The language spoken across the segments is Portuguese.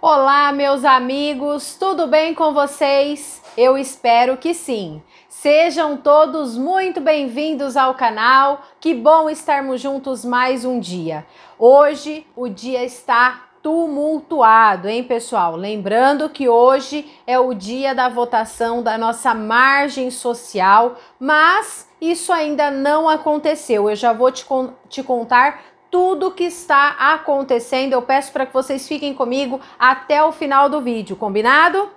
Olá, meus amigos, tudo bem com vocês? Eu espero que sim. Sejam todos muito bem-vindos ao canal. Que bom estarmos juntos mais um dia. Hoje o dia está tumultuado, hein, pessoal? Lembrando que hoje é o dia da votação da nossa margem social, mas isso ainda não aconteceu. Eu já vou te, con te contar tudo que está acontecendo. Eu peço para que vocês fiquem comigo até o final do vídeo, combinado?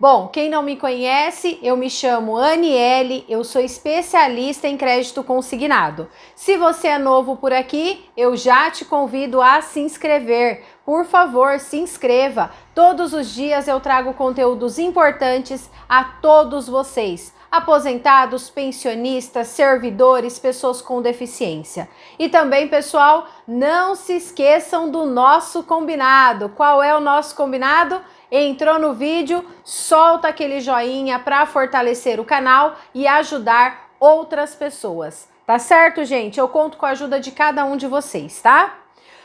Bom, quem não me conhece, eu me chamo Aniele, eu sou especialista em crédito consignado. Se você é novo por aqui, eu já te convido a se inscrever. Por favor, se inscreva. Todos os dias eu trago conteúdos importantes a todos vocês aposentados, pensionistas, servidores, pessoas com deficiência. E também, pessoal, não se esqueçam do nosso combinado. Qual é o nosso combinado? Entrou no vídeo, solta aquele joinha para fortalecer o canal e ajudar outras pessoas. Tá certo, gente? Eu conto com a ajuda de cada um de vocês, tá?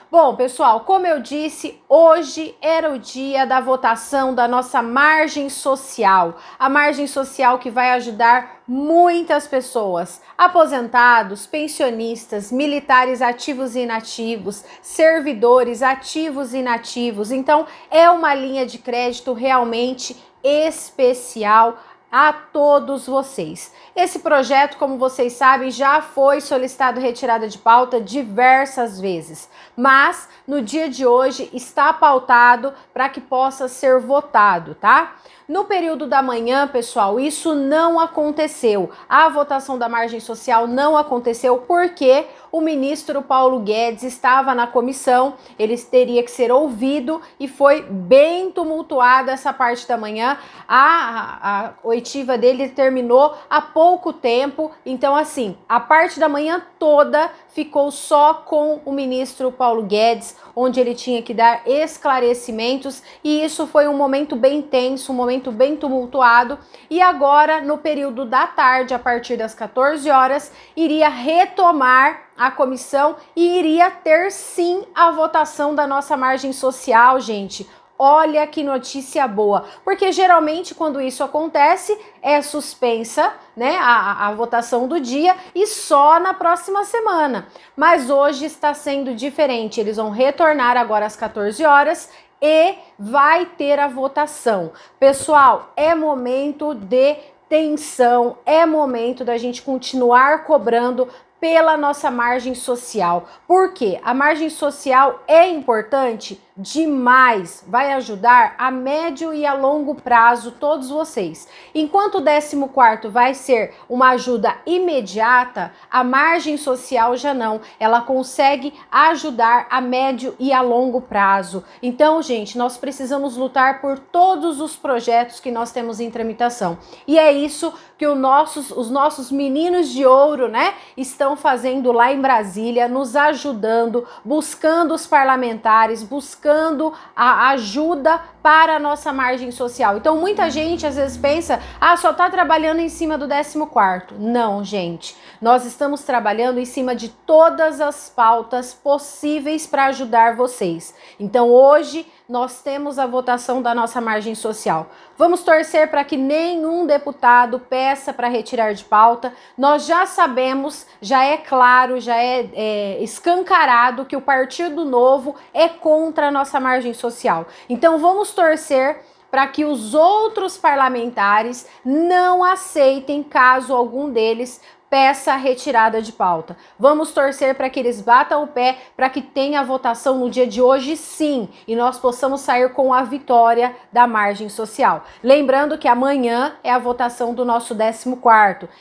Bom, pessoal, como eu disse, hoje era o dia da votação da nossa margem social. A margem social que vai ajudar muitas pessoas: aposentados, pensionistas, militares ativos e inativos, servidores ativos e inativos. Então, é uma linha de crédito realmente especial a todos vocês. Esse projeto, como vocês sabem, já foi solicitado retirada de pauta diversas vezes, mas no dia de hoje está pautado para que possa ser votado, tá? No período da manhã, pessoal, isso não aconteceu. A votação da margem social não aconteceu porque o ministro Paulo Guedes estava na comissão, ele teria que ser ouvido e foi bem tumultuada essa parte da manhã. A, a, a oitiva dele terminou há pouco tempo, então, assim, a parte da manhã toda ficou só com o ministro Paulo Guedes, onde ele tinha que dar esclarecimentos e isso foi um momento bem tenso, um momento momento bem tumultuado e agora no período da tarde, a partir das 14 horas, iria retomar a comissão e iria ter sim a votação da nossa margem social, gente. Olha que notícia boa, porque geralmente quando isso acontece é suspensa, né, a, a votação do dia e só na próxima semana. Mas hoje está sendo diferente. Eles vão retornar agora às 14 horas e vai ter a votação. Pessoal, é momento de tensão, é momento da gente continuar cobrando pela nossa margem social. Por quê? A margem social é importante? demais, vai ajudar a médio e a longo prazo todos vocês. Enquanto o 14 vai ser uma ajuda imediata, a margem social já não, ela consegue ajudar a médio e a longo prazo. Então, gente, nós precisamos lutar por todos os projetos que nós temos em tramitação. E é isso que nossos, os nossos meninos de ouro, né, estão fazendo lá em Brasília, nos ajudando, buscando os parlamentares, buscando buscando a ajuda para a nossa margem social. Então muita gente às vezes pensa, ah, só está trabalhando em cima do 14. Não, gente. Nós estamos trabalhando em cima de todas as pautas possíveis para ajudar vocês. Então hoje nós temos a votação da nossa margem social. Vamos torcer para que nenhum deputado peça para retirar de pauta. Nós já sabemos, já é claro, já é, é, escancarado que o Partido Novo é contra a nossa margem social. Então vamos torcer para que os outros parlamentares não aceitem caso algum deles peça retirada de pauta. Vamos torcer para que eles batam o pé, para que tenha votação no dia de hoje, sim, e nós possamos sair com a vitória da margem social. Lembrando que amanhã é a votação do nosso 14.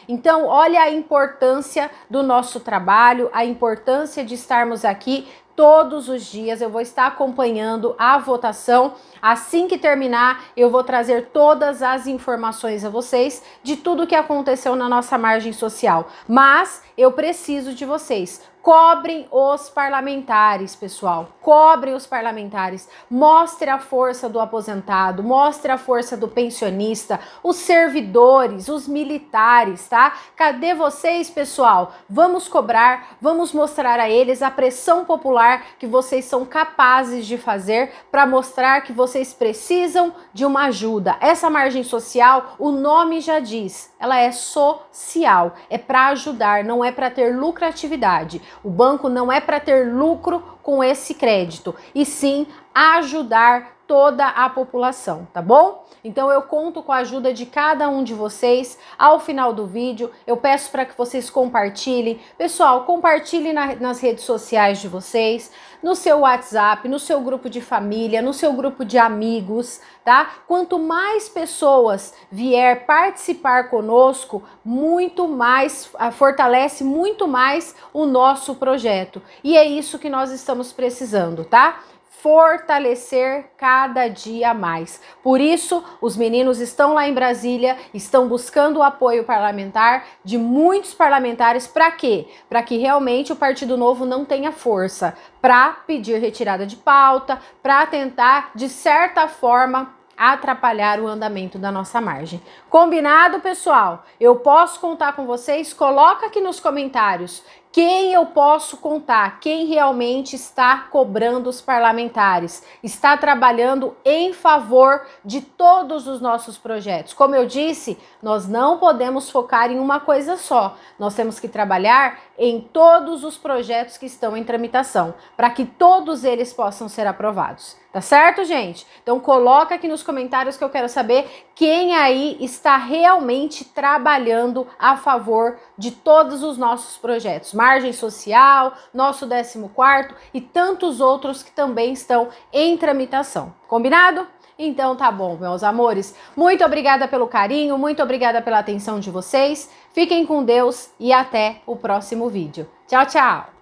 Então, olha a importância do nosso trabalho, a importância de estarmos aqui todos os dias. Eu vou estar acompanhando a votação. Assim que terminar, eu vou trazer todas as informações a vocês de tudo que aconteceu na nossa margem social legal, mas eu preciso de vocês. Cobrem os parlamentares, pessoal. Cobrem os parlamentares. Mostre a força do aposentado, mostre a força do pensionista, os servidores, os militares, tá? Cadê vocês, pessoal? Vamos cobrar, vamos mostrar a eles a pressão popular que vocês são capazes de fazer para mostrar que vocês precisam de uma ajuda. Essa margem social, o nome já diz, ela é social, é para ajudar, não é para ter lucratividade. O banco não é para ter lucro com esse crédito, e sim ajudar toda a população, tá bom? Então eu conto com a ajuda de cada um de vocês. Ao final do vídeo, eu peço para que vocês compartilhem. Pessoal, compartilhe na, nas redes sociais de vocês, no seu WhatsApp, no seu grupo de família, no seu grupo de amigos, tá? Quanto mais pessoas vier participar conosco, muito mais ah, fortalece muito mais o nosso projeto. E é isso que nós estamos precisando, tá? fortalecer cada dia mais. Por isso, os meninos estão lá em Brasília, estão buscando o apoio parlamentar de muitos parlamentares para quê? Para que realmente o Partido Novo não tenha força para pedir retirada de pauta, para tentar de certa forma atrapalhar o andamento da nossa margem. Combinado, pessoal? Eu posso contar com vocês? Coloca aqui nos comentários quem eu posso contar, quem realmente está cobrando os parlamentares, está trabalhando em favor de todos os nossos projetos. Como eu disse, nós não podemos focar em uma coisa só, nós temos que trabalhar em todos os projetos que estão em tramitação, para que todos eles possam ser aprovados. Tá certo, gente? Então coloca aqui nos comentários que eu quero saber quem aí está realmente trabalhando a favor de todos os nossos projetos margem social, nosso 14 e tantos outros que também estão em tramitação. Combinado? Então tá bom, meus amores. Muito obrigada pelo carinho, muito obrigada pela atenção de vocês. Fiquem com Deus e até o próximo vídeo. Tchau, tchau!